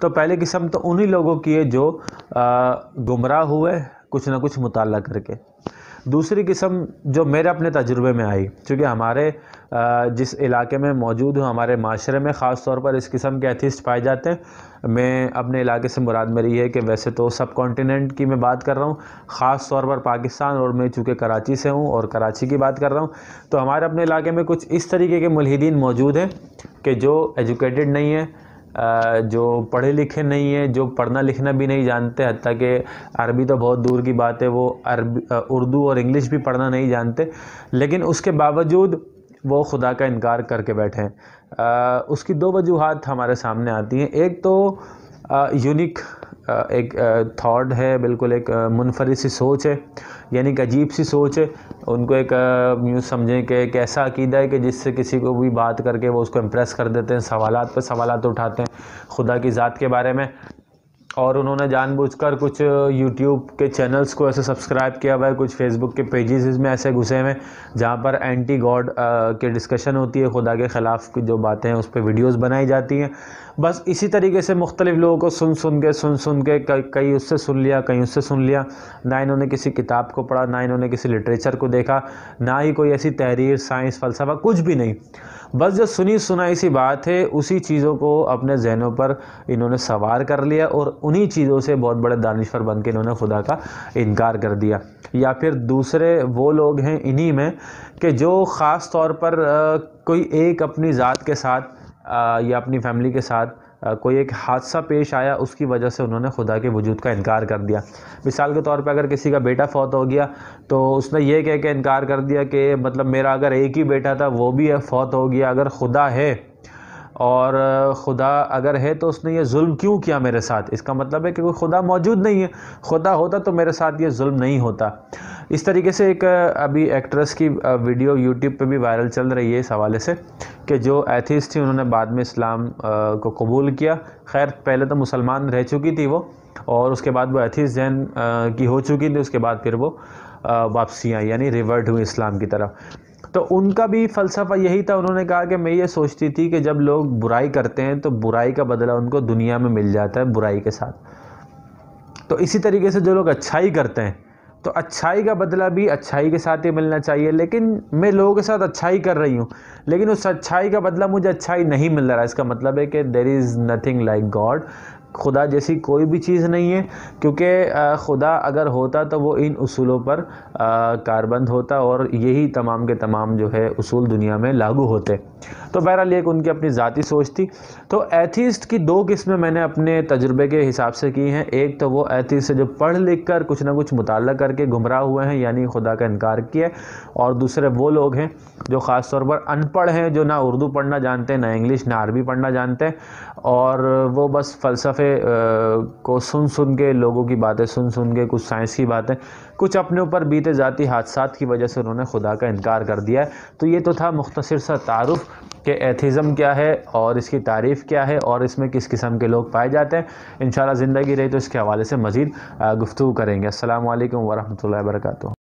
तो पहले किस्म तो उन्हीं लोगों की है जो गुमराह हुए कुछ ना कुछ मुताल करके दूसरी किस्म जो मेरे अपने तजुर्बे में आई क्योंकि हमारे जिस इलाके में मौजूद हूँ हमारे माशरे में ख़ास तौर पर इस किस्म के एथिस्ट पाए जाते हैं मैं अपने इलाके से मुराद मेरी है कि वैसे तो सब कॉन्टीनेंट की मैं बात कर रहा हूँ ख़ास तौर पर पाकिस्तान और मैं चूँकि कराची से हूँ और कराची की बात कर रहा हूँ तो हमारे अपने इलाके में कुछ इस तरीके के मुलहदीन मौजूद हैं कि जो एजुकेटेड नहीं है जो पढ़े लिखे नहीं हैं जो पढ़ना लिखना भी नहीं जानते हती कि अरबी तो बहुत दूर की बात है वो अरबी उर्दू और इंग्लिश भी पढ़ना नहीं जानते लेकिन उसके बावजूद वो खुदा का इनकार करके बैठे हैं उसकी दो वजूहत हमारे सामने आती हैं एक तो यूनिक एक थाट है बिल्कुल एक मुनफरद सी सोच है यानी कि अजीब सी सोच है उनको एक यूँ समझें कि एक ऐसा अकीदा है कि जिससे किसी को भी बात करके वो उसको इम्प्रेस कर देते हैं सवालत पर सवाल उठाते हैं खुदा की ज़ात के बारे में और उन्होंने जानबूझकर कुछ यूट्यूब के चैनल्स को ऐसे सब्सक्राइब किया हुआ है कुछ फेसबुक के पेजेस में ऐसे घुसे हुए जहाँ पर एंटी गॉड के डिस्कशन होती है खुदा के ख़िलाफ़ की जो बातें हैं उस पर वीडियोज़ बनाई जाती हैं बस इसी तरीके से मुख्तलिफ़ लोगों को सुन सुन के सुन सुन के कहीं उससे सुन लिया कहीं उससे सुन लिया ना इन्होंने किसी किताब को पढ़ा ना इन्होंने किसी लिटरेचर को देखा ना ही कोई ऐसी तहरीर साइंस फ़लसफ़ा कुछ भी नहीं बस जो सुनी सुनाई सी बात है उसी चीज़ों को अपने जहनों पर इन्होंने सवार कर लिया और उन्हीं चीज़ों से बहुत बड़े दानश्वर बन के इन्होंने खुदा का इनकार कर दिया या फिर दूसरे वो लोग हैं इन्हीं में कि जो ख़ास तौर पर कोई एक अपनी ज़ात के साथ या अपनी फैमिली के साथ कोई एक हादसा पेश आया उसकी वजह से उन्होंने खुदा के वजूद का इनकार कर दिया मिसाल के तौर पर अगर किसी का बेटा फौत हो गया तो उसने ये कह के इनकार कर दिया कि मतलब मेरा अगर एक ही बेटा था वो भी फौत हो गया अगर खुदा है और खुदा अगर है तो उसने ये जुल्म क्यों किया मेरे साथ इसका मतलब है कि कोई खुदा मौजूद नहीं है खुदा होता तो मेरे साथ ये जुल्म नहीं होता इस तरीके से एक अभी एक्ट्रेस की वीडियो यूट्यूब पे भी वायरल चल रही है इस हवाले से कि जो एथिस थी उन्होंने बाद में इस्लाम को कबूल किया खैर पहले तो मुसलमान रह चुकी थी वो और उसके बाद वो एथिस जैन की हो चुकी थी उसके बाद फिर वो वापसियाँ यानी रिवर्ट हुई इस्लाम की तरफ तो उनका भी फ़लसफ़ा यही था उन्होंने कहा कि मैं ये सोचती थी कि जब लोग बुराई करते हैं तो बुराई का बदला उनको दुनिया में मिल जाता है बुराई के साथ तो इसी तरीके से जो लोग अच्छाई करते हैं तो अच्छाई का बदला भी अच्छाई के साथ ही मिलना चाहिए लेकिन मैं लोगों के साथ अच्छाई कर रही हूँ लेकिन उस अच्छाई का बदला मुझे अच्छाई नहीं मिल रहा इसका मतलब है कि there is nothing like God खुदा जैसी कोई भी चीज़ नहीं है क्योंकि खुदा अगर होता तो वो इन असूलों पर कारबंद होता और यही तमाम के तमाम जो है असूल दुनिया में लागू होते तो बहरहाल एक उनकी अपनी ज़ाती सोच थी तो एथीस्ट की दो किस्में मैंने अपने तजुर्बे के हिसाब से की हैं एक तो वो एथीस्ट जो पढ़ लिख कर कुछ ना कुछ मुताल करके घुमरा हुए हैं यानी खुदा का इनकार किया और दूसरे वो लोग हैं जो ख़ास तौर पर अनपढ़ हैं जो ना उर्दू पढ़ना जानते हैं ना इंग्लिश ना अरबी पढ़ना जानते हैं और वो बस फ़लसफ़े को सुन सुन के लोगों की बातें सुन सुन के कुछ साइंस की बातें कुछ अपने ऊपर बीते ज़ाती हादसा की वजह से उन्होंने खुदा का इनकार कर दिया है तो ये तो था मुख्तर सा तारफ़ कि एथिज़म क्या है और इसकी तारीफ़ क्या है और इसमें किस किस्म के लोग पाए जाते हैं इन ज़िंदगी रही तो इसके हवाले से मज़ीद गुफ्तु करेंगे असल वरहमल वर्का